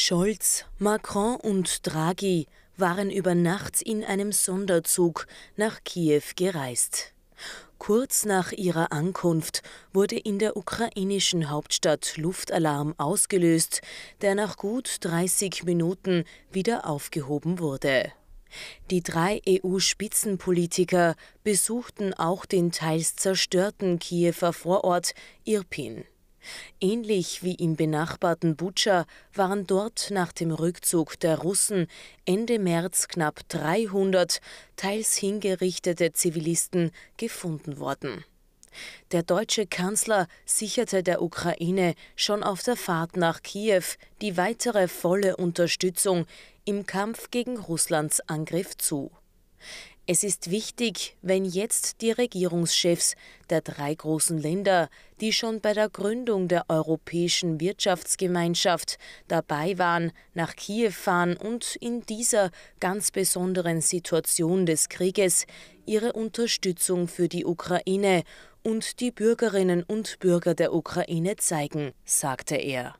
Scholz, Macron und Draghi waren über Nacht in einem Sonderzug nach Kiew gereist. Kurz nach ihrer Ankunft wurde in der ukrainischen Hauptstadt Luftalarm ausgelöst, der nach gut 30 Minuten wieder aufgehoben wurde. Die drei EU-Spitzenpolitiker besuchten auch den teils zerstörten Kiewer Vorort Irpin. Ähnlich wie im benachbarten Butscha waren dort nach dem Rückzug der Russen Ende März knapp 300 teils hingerichtete Zivilisten gefunden worden. Der deutsche Kanzler sicherte der Ukraine schon auf der Fahrt nach Kiew die weitere volle Unterstützung im Kampf gegen Russlands Angriff zu. Es ist wichtig, wenn jetzt die Regierungschefs der drei großen Länder, die schon bei der Gründung der Europäischen Wirtschaftsgemeinschaft dabei waren, nach Kiew fahren und in dieser ganz besonderen Situation des Krieges ihre Unterstützung für die Ukraine und die Bürgerinnen und Bürger der Ukraine zeigen, sagte er.